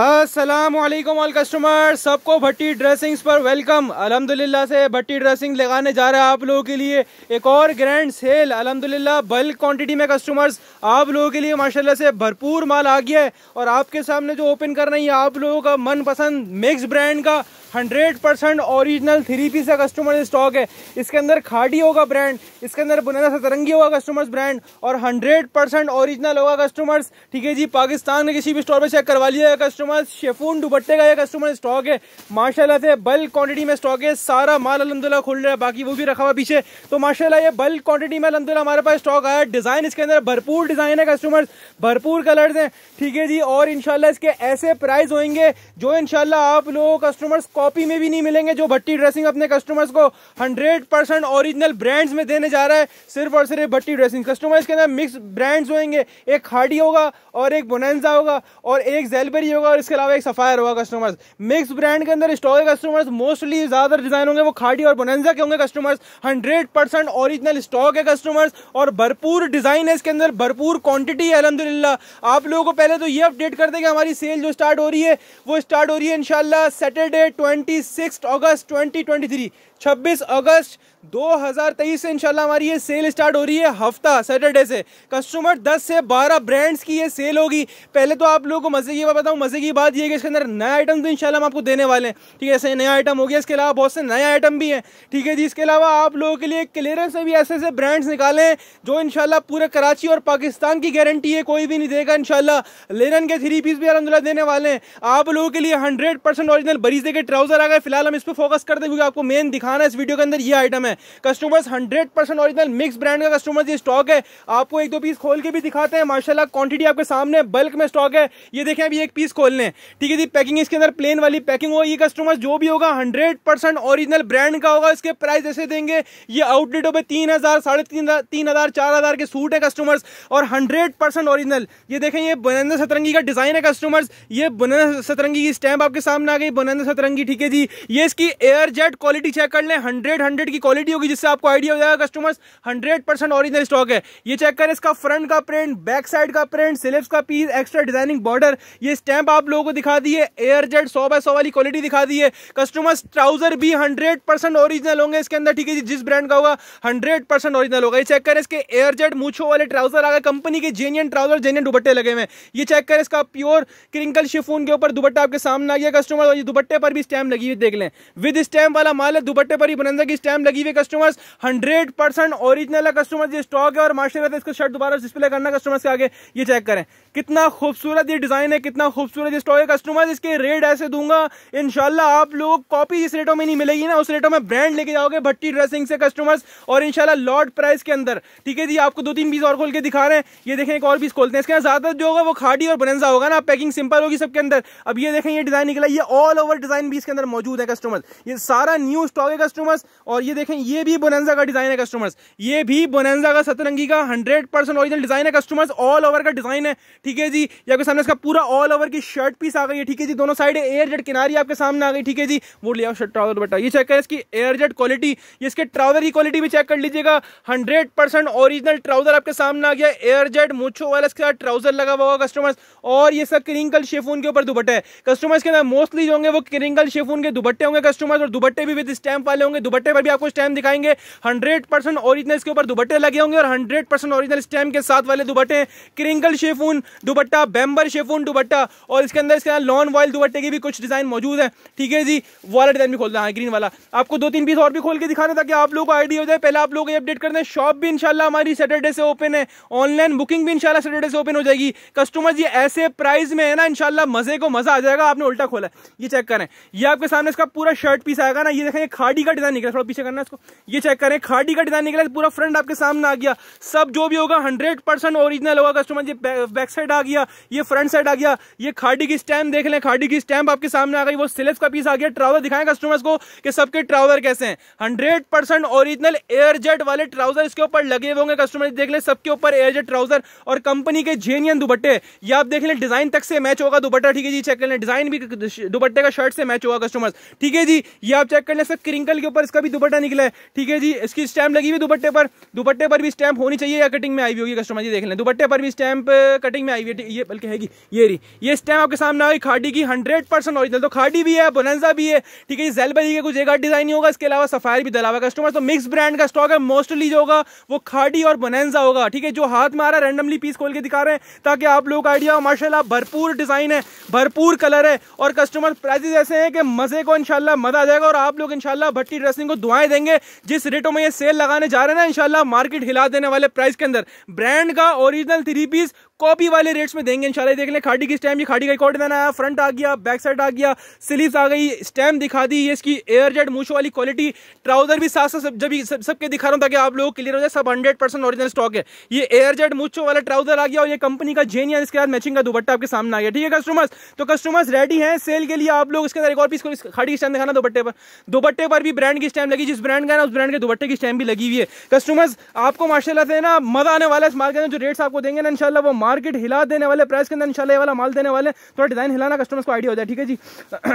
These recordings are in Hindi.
असलम ऑल कस्टमर सबको भट्टी ड्रेसिंग्स पर वेलकम अलहमदिल्ला से भट्टी ड्रेसिंग लगाने जा रहा है आप लोगों के लिए एक और ग्रैंड सेल अलहमदिल्ला बल्क क्वांटिटी में कस्टमर्स आप लोगों के लिए माशाल्लाह से भरपूर माल आ गया है और आपके सामने जो ओपन करना है आप लोगों का मनपसंद मिक्स ब्रांड का hundred percent original three piece का कस्टमर स्टॉक है इसके अंदर खाडी होगा ब्रांड इसके अंदर बुनाना सतरंगी होगा कस्टमर्स ब्रांड और हंड्रेड परसेंट ओरिजिनल होगा कस्टमर्स ठीक है जी पाकिस्तान के किसी भी स्टोर पर चेक करवा लिया कस्टमर्स शेफून दुबट्टे का यह कस्टमर स्टॉक है माशाला से बल्क क्वान्टिटी में स्टॉक है सारा माल अलहमदुल्ला खुल रहा है बाकी वो भी रखा हुआ पीछे तो माशाला ये बल्क क्वान्टिटी में अलहमदुल्ला हमारे पास स्टॉक आया डिज़ाइन इसके अंदर भरपूर डिज़ाइन है कस्टमर्स भरपूर कलर्स हैं ठीक है जी और इनशाला इसके ऐसे प्राइस होंगे जो इनशाला आप लोग कस्टमर्स कॉपी में भी नहीं मिलेंगे जो भट्टी ड्रेसिंग अपने कस्टमर्स को हंड्रेड परसेंट ऑरिजिनल ब्रांड्स में देने जा रहा है सिर्फ और सिर्फ भट्टी ड्रेसिंग कस्टमर्स के अंदर मिक्स ब्रांड्स होंगे एक खाड़ी होगा और एक बोनेंजा होगा और एक जेलबेरी होगा और इसके अलावा एक सफायर होगा कस्टमर्स मिक्स ब्रांड के अंदर स्टॉक कस्टमर्स मोस्टली ज्यादा डिज़ाइन होंगे वो खाड़ी और बोनेंजा के होंगे customers hundred percent original stock है कस्टमर्स और भरपूर डिज़ाइन है इसके अंदर भरपूर क्वांटिटी है अलहमदिल्ला आप लोगों को पहले तो ये अपडेट कर दें कि हमारी सेल जो स्टार्ट हो रही है वो स्टार्ट हो रही है इनशाला Saturday twenty twenty six August twenty twenty three 26 August 2023 से इंशाल्लाह हमारी ये सेल स्टार्ट हो रही है हफ्ता सैटरडे से कस्टमर 10 से 12 ब्रांड्स की ये सेल होगी पहले तो आप लोगों को मज़े की बात बताऊँ मज़े की बात ये कि इसके अंदर नया आइटम तो इंशाल्लाह हम आपको देने वाले हैं ठीक है ऐसे नया आइटम हो गया इसके अलावा बहुत से नए आइटम भी हैं ठीक है जी इसके अलावा आप लोगों के लिए क्लियरेंस में भी ऐसे ऐसे ब्रांड्स निकाले हैं जो इनशाला पूरे कराची और पाकिस्तान की गारंटी है कोई भी नहीं देगा इनशाला लेनन के थ्री पीस भी अलहमदिल्ला देने वाले हैं आप लोगों के लिए हंड्रेड परसेंट ओरिजिनल बरीजे के ट्राउजर आ गए फिलहाल हम इस पर फोकस करते क्योंकि आपको मेन दिखा दिखाना है इस वीडियो के अंदर ये आइटम है customers hundred percent original mix brand का कस्टमर्स ये स्टॉक है आपको एक दो पीस खोल के भी दिखाते हैं माशाला क्वांटिटी आपके सामने बल्क में स्टॉक है ये देखें अभी एक पीस खोल लें ठीक है जी पैकिंग इसके अंदर प्लेन वाली पैकिंग होगी कस्टमर्स जो भी होगा हंड्रेड परसेंट ओरिजिनल ब्रांड का होगा इसके प्राइस ऐसे देंगे ये आउटलेटों पर तीन हज़ार साढ़े तीन तीन हज़ार चार हज़ार के सूट है कस्टमर्स और हंड्रेड परसेंट ओरिजिनल ये देखें ये बनंदा सतरंगी का डिज़ाइन है कस्टमर्स ये बनंदा सतरंगी की स्टैंप आपके सामने आ गई बनंदा सतरंगी ठीक है जी ये इसकी एयर जेट क्वालिटी चेक कर ब्रांड लें हंड्रेड हंड्रेड की क्वालिटी होगी जिससे आपको आइडिया हो जाएगा customers hundred percent original stock है ये चेक करें इसका फ्रंट का प्रिंट बैक साइड का प्रिंट सिलिप्स का पीस एक्स्ट्रा डिजाइनिंग बॉर्डर ये स्टैंप आप लोगों को दिखा दिए एयर जेड सौ बाय सौ वाली क्वालिटी दिखा दी है कस्टमर्स ट्राउजर भी हंड्रेड परसेंट ऑरिजिनल होंगे इसके अंदर ठीक है जी जिस ब्रांड का होगा हंड्रेड परसेंट ऑरिजिनल होगा ये चेक करें इसके एयर जेड मूछो वाले ट्राउजर आ गए कंपनी के जेनियन ट्राउजर जेनियन दुबट्टे लगे हुए ये चेक करें इसका प्योर क्रिंकल शिफून के ऊपर दुबट्टा आपके सामने आ गया कस्टमर और ये दुबट्टे पर भी स्टैम्प लगी हुई देख लें विद स्टैम्प वाला माल है दुपट्टे पर ही बनंदा की स्टैम्प लगी हुई कस्टमर्स हंड्रेड परसेंट ओरिजिनल है कस्टमर्स ये स्टॉक है और मार्शल रहता इसको शर्ट दोबारा डिस्प्ले करना कस्टमर्स के आगे ये चेक करें कितना खूबसूरत ये डिजाइन है कितना खूबसूरत ये स्टॉक है कस्टमर्स इसके रेट ऐसे दूंगा इनशाला आप लोग कॉपी इस रेटों में नहीं मिलेगी ना उस रेटों में ब्रांड लेके जाओगे भट्टी ड्रेसिंग से कस्टमर्स और इनशाला लॉर्ड प्राइस के अंदर ठीक है जी आपको दो तीन पीस और खोल के दिखा रहे हैं ये देखें एक और पीस खोलते हैं इसके ज्यादा जो होगा वो खाड़ी और बनंजा होगा ना पैकिंग सिंपल होगी सबके अंदर अब ये देखें ये डिजाइन निकला ये ऑल ओवर डिजाइन भी इसके अंदर मौजूद है कस्टमर्स ये सारा न्यू स्टॉक हुए कस्टमर्स और ये देखें ये भी बोनंजा का डिजाइन है कस्टमर्स ये भी बोनंजा का सतरंगी का हंड्रेड परसेंट ऑरिजिनल डिजाइन है कस्टमर्स ऑल ओवर का डिजाइन है ठीक है जी या आपके सामने इसका पूरा ऑल ओवर की शर्ट पीस आ गई है ठीक है जी दोनों साइड एयर जेट किनारी आपके सामने आ गई ठीक है जी वो लिया शर्ट ट्राउजर बटा ये चेक करें इसकी एयर जेट क्वालिटी इसके ट्राउजर की क्वालिटी भी चेक कर लीजिएगा हंड्रेड परसेंट ओरिजिनल ट्राउजर आपके सामने आ गया एयर जेट मुछो वाला इसके साथ ट्राउजर लगा हुआ कस्टमर्स और ये सब क्रिंकल शेफून के ऊपर दुपट्टा है कस्टमर्स के अंदर मोस्टली जो होंगे वो क्रिंकल शेफून के दुपट्टे होंगे कस्टमर्स और दुपट्टे भी विद स्टैम स्टैंप वाले होंगे दुपट्टे पर भी आपको स्टैंप दिखाएंगे हंड्रेड परसेंट ओरिजिनल इसके ऊपर दुपट्टे लगे होंगे और हंड्रेड परसेंट ओरिजिनल स्टैम्प के साथ वाले दुपट्टे crinkle chiffon dupatta bamber chiffon dupatta और इसके अंदर इसके अंदर लॉन वॉयल दुपट्टे की भी कुछ डिजाइन मौजूद है ठीक है जी वाला डिजाइन भी खोल रहा है ग्रीन वाला आपको दो तीन पीस और भी खोल के दिखाने ताकि आप लोगों को आइडिया हो जाए पहले आप लोग अपडेट कर दें शॉप भी इनशाला हमारी सैटरडे से ओपन है ऑनलाइन बुकिंग भी इनशाला सैटरडे से ओपन हो जाएगी कस्टमर ये ऐसे प्राइस में है ना इनशाला मजे को मजा आ जाएगा आपने उल्टा खोला ये चेक करें ये आपके सामने इसका पूरा शर्ट पीस आएगा ना ये देखें खाट खाड़ी का डिजाइन निकला थोड़ा पीछे करना इसको ये चेक करें खाड़ी का डिजाइन निकला पूरा फ्रंट आपके सामने आ गया सब जो भी होगा हंड्रेड परसेंट ओरिजिनल होगा कस्टमर ये बैक साइड आ गया ये फ्रंट साइड आ गया ये खाड़ी की स्टैम्प देख लें खाड़ी की स्टैम्प आपके सामने आ गई वो सिलेक्स का पीस आ गया ट्राउजर दिखाएं कस्टमर्स को कि सबके ट्राउजर कैसे हैं हंड्रेड परसेंट ओरिजिनल एयरजेट वाले ट्राउजर इसके ऊपर लगे हुए होंगे कस्टमर देख लें सबके ऊपर एयरजेट ट्राउजर और कंपनी के जेनियन दुपट्टे ये आप देख लें डिजाइन तक से मैच होगा दुपट्टा ठीक है जी चेक कर लें डिजाइन भी दुपट्टे का शर्ट से मैच होगा कस्टमर्स ठीक है जी ये आप चेक कर लें सर एंकल के ऊपर इसका भी दुपट्टा निकला है ठीक है जी इसकी स्टैम्प लगी हुई दुपट्टे पर दुपट्टे पर भी स्टैम्प होनी चाहिए या कटिंग में आई हुई होगी कस्टमर जी देख लें दुपट्टे पर भी स्टैम्प कटिंग में आई हुई है ये बल्कि है ये रही ये स्टैम्प आपके सामने आई खाडी की हंड्रेड परसेंट तो खाडी भी है बोनजा भी है ठीक है जेलबरी का कुछ एक डिजाइन ही होगा इसके अलावा सफायर भी दलावा कस्टमर तो मिक्स ब्रांड का स्टॉक है मोस्टली जो होगा वो खाडी और बोनजा होगा ठीक है जो हाथ में आ रहा है रेंडमली पीस खोल के दिखा रहे हैं ताकि आप लोग आइडिया माशाला भरपूर डिजाइन है भरपूर कलर है और कस्टमर प्राइजेस ऐसे हैं कि मजे को इनशाला मजा आ जाएगा और आप लोग इनशाला भट्टी ड्रेसिंग को दुआएं देंगे जिस रेटों में ये सेल लगाने जा रहे हैं ना इंशाल्लाह मार्केट हिला देने वाले प्राइस के अंदर ब्रांड का ओरिजिनल थ्री पीस कॉपी वाले रेट्स में देंगे इंशाल्लाह देख लें खाड़ी की स्टैम ये खाड़ी का रिकॉर्ड मैंने आया फ्रंट आ गया बैक साइड आ गया सिलीस आ गई स्टैम दिखा दी ये इसकी एयर जेट मूशो वाली क्वालिटी ट्राउजर भी साथ साथ जब सबके दिखा रहा हूँ ताकि आप लोग क्लियर हो जाए सब हंड्रेड परसेंट ओरिजिनल स्टॉक है ये एयर जेट मूशो वाला ट्राउजर आ गया और ये कंपनी का जेनियन इसके बाद मैचिंग का दुपट्टा आपके सामने आ गया ठीक है कस्टमर्स तो कस्टमर्स रेडी है सेल के लिए आप लोग इसके अंदर एक और पीस को खाड़ी की स्टैम दिखाना दुपट्टे पर दुपट्टे पर भी ब्रांड की स्टैम लगी जिस ब्रांड का ना उस ब्रांड के दुपट्टे की स्टैम भी लगी हुई है कस्टमर्स आपको माशाला से ना मजा आने वाला है इस मार्केट में जो रेट्स आपको देंगे ना इनशाला वो मार्केट हिला देने वाले प्राइस के अंदर इंशाल्लाह ये वाला माल देने वाले थोड़ा डिज़ाइन हिलाना कस्टमर्स को आइडिया हो जाए ठीक है जी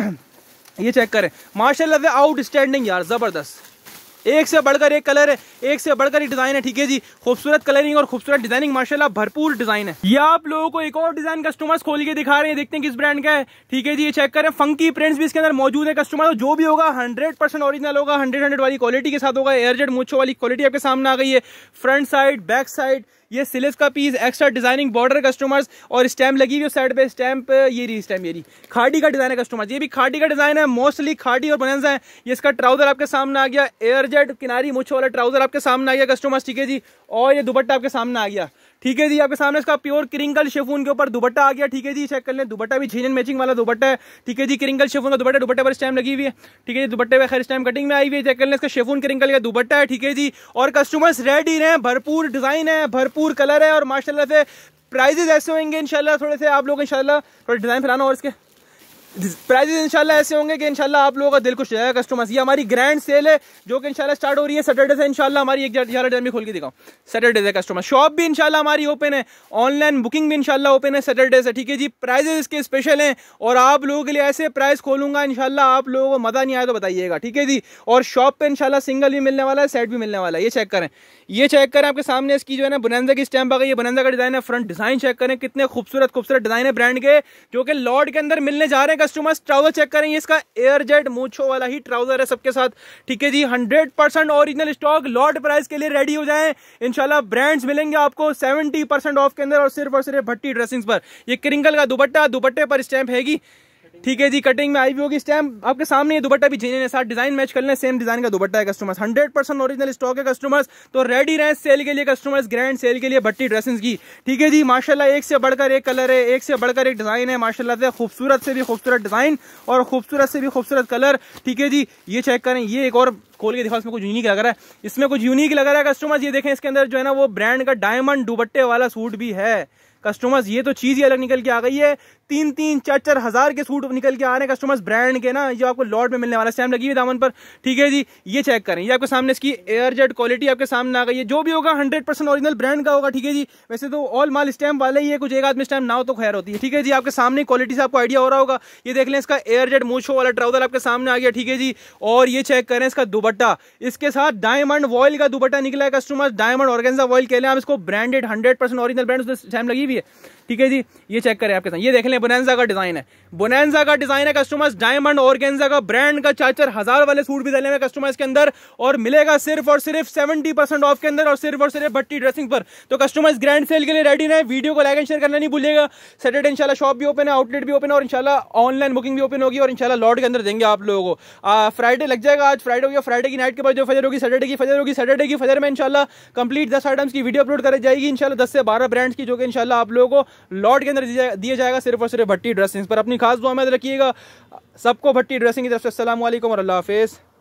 ये चेक करें माशाल्लाह आउट यार ज़बरदस्त एक से बढ़कर एक कलर है एक से बढ़कर एक डिज़ाइन है ठीक है जी खूबसूरत कलरिंग और खूबसूरत डिजाइनिंग माशाल्लाह भरपूर डिज़ाइन है ये आप लोगों को एक और डिज़ाइन कस्टमर्स खोल के दिखा रहे हैं देखते हैं किस ब्रांड का है ठीक है जी ये चेक करें फंकी प्रिंट्स भी इसके अंदर मौजूद है कस्टमर जो भी होगा हंड्रेड परसेंट ओरिजिनल होगा हंड्रेड हंड्रेड वाली क्वालिटी के साथ होगा एयरजेट मोचो वाली क्वालिटी आपके सामने आ गई है फ्रंट साइड बैक साइड ये सिलेस का piece extra designing border customers और स्टैम्प लगी हुई साइड पे स्टैम्प ये रही स्टैम्प ये रही खाड़ी का डिजाइन है कस्टमर्स ये भी खाड़ी का डिजाइन है मोस्टली खाड़ी और बनजा है ये इसका ट्राउजर आपके सामने आ गया एयरजेट जेड किनारी मुछ वाला ट्राउजर आपके सामने आ गया कस्टमर्स ठीक है जी और ये दुपट्टा आपके सामने आ गया ठीक है जी आपके सामने इसका प्योर क्रिंगल शेफून के ऊपर दुपट्टा आ गया ठीक है जी चेक कर लें दुपट्टा भी झीन मैचिंग वाला दुपट्टा है ठीक है जी क्रिंगल शेफून का दुपट्टा दुपट्टे पर इस टाइम लगी हुई है ठीक है जी दुपट्टे पर इस टाइम कटिंग में आई हुई है चेक कर लें इसका शेफून क्रिंगल का दुपट्टा है ठीक है जी और कस्टमर्स रेड ही रहे भरपूर डिजाइन है भरपूर कलर है और माशाला से प्राइजेज ऐसे होंगे इनशाला थोड़े से आप लोग इनशाला थोड़ा डिजाइन फैलाना और इसके प्राइजेस इंशाल्लाह ऐसे होंगे कि इंशाल्लाह आप लोगों का दिल खुश जाएगा कस्टमर्स ये हमारी ग्रैंड सेल है जो कि इंशाल्लाह स्टार्ट हो रही है सैटरडे से इंशाल्लाह हमारी एक ज्यादा टाइम खोल के दिखाऊं सैटरडे से कस्टमर शॉप भी इंशाल्लाह हमारी ओपन है ऑनलाइन बुकिंग भी इंशाल्लाह ओपन है सैटरडे से ठीक है जी प्राइजेस इसके स्पेशल हैं और आप लोगों के लिए ऐसे प्राइस खोलूंगा इनशाला आप लोगों को मज़ा नहीं आया तो बताइएगा ठीक है जी और शॉप पर इनशाला सिंगल भी मिलने वाला है सेट भी मिलने वाला है ये चेक करें ये चेक करें आपके सामने इसकी जो है ना बुनंदा की स्टैम्प आ गई है बुनंदा का डिज़ाइन है फ्रंट डिज़ाइन चेक करें कितने खूबसूरत खूबसूरत डिज़ाइन है ब्रांड के जो कि लॉर्ड के अंदर मिलने जा रहे हैं must to must trouser check ये इसका एयर जेट मूछो वाला ही ट्राउजर है सबके साथ ठीक है जी hundred percent original stock lot price के लिए रेडी हो जाए इनशाला ब्रांड्स मिलेंगे आपको सेवेंटी परसेंट ऑफ के अंदर और सिर्फ और सिर्फ भट्टी ड्रेसिंग्स पर ये क्रिंगल का दुपट्टा दुपट्टे पर स्टैंप हैगी ठीक है जी कटिंग में आई भी होगी इस टाइम आपके सामने ये दुपट्टा भी जीने साथ डिजाइन मैच कर लें सेम डिजाइन का दुपट्टा है customers hundred percent original stock है कस्टमर्स तो रेडी रहें सेल के लिए कस्टमर्स ग्रैंड सेल के लिए भट्टी ड्रेसेस की ठीक है जी माशाल्लाह एक से बढ़कर एक कलर है एक से बढ़कर एक डिजाइन है माशाला से खूबसूरत से भी खूबसूरत डिजाइन और खूबसूरत से भी खूबसूरत कलर ठीक है जी ये चेक करें ये एक और खोल के दिखाओ इसमें कुछ यूनिक लग रहा है इसमें कुछ यूनिक लग रहा है कस्टमर्स ये देखें इसके अंदर जो है ना वो ब्रांड का डायमंड दुबट्टे वाला सूट भी है कस्टमर्स ये तो चीज़ ही अलग निकल के आ गई है तीन तीन चार चार हज़ार के सूट निकल के आ रहे हैं कस्टमर्स ब्रांड के ना ये आपको लॉट में मिलने वाला स्टैम लगी हुई दामन पर ठीक है जी ये चेक करें ये आपके सामने इसकी एयर जेट क्वालिटी आपके सामने आ गई है जो भी होगा हंड्रेड परसेंट ऑरिजिनल ब्रांड का होगा ठीक है जी वैसे तो ऑल माल स्टैम्प वाले ही है कुछ एक आदमी स्टैम्प ना हो तो खैर होती है ठीक है जी आपके सामने क्वालिटी से आपको आइडिया हो रहा होगा ये देख लें इसका एयर जेट मूछो वाला ट्राउजर आपके सामने आ गया ठीक है जी और ये चेक करें इसका दुबई दुपट्टा इसके साथ डायमंड वॉयल का दुपट्टा निकला है कस्टमर डायमंड ऑर्गेंजा वॉयल कह लें आप इसको branded hundred percent original brand उसमें लगी हुई है ठीक है जी ये चेक करें आपके साथ ये देख लें बोनेंजा का डिज़ाइन है बोनेंजा का डिज़ाइन है कस्टमर्स डायमंड ऑर्गेन्जा का ब्रांड का चार हजार वाले सूट भी डाले हुए कस्टमर्स के अंदर और मिलेगा सिर्फ और सिर्फ सेवेंटी परसेंट ऑफ के अंदर और सिर्फ और सिर्फ भट्टी ड्रेसिंग पर तो कस्टमर्स ग्रैंड सेल के लिए रेडी रहे वीडियो को लाइक एंड शेयर करना नहीं भूलिएगा सैटरडे इनशाला शॉप भी ओपन है आउटलेट भी ओपन है और इनशाला ऑनलाइन बुकिंग भी ओपन होगी और इनशाला लॉट के अंदर देंगे आप लोगों को फ्राइडे लग जाएगा आज फ्राइडे होगी फ्राइडे की नाइट के बाद जो फजर होगी सैटरडे की फजर होगी सैटरडे की फजर में इनशाला कंप्लीट दस आइटम्स की वीडियो अपलोड कराई जाएगी इनशाला दस से बारह ब्रांड्स की जो कि इनशाला आप लोगों को लॉर्ड के अंदर दिया जाएगा सिर्फ और सिर्फ भट्टी ड्रेसिंग पर अपनी खास दुआ में रखिएगा सबको भट्टी ड्रेसिंग की तरफ से असल और अल्लाह हाफिज़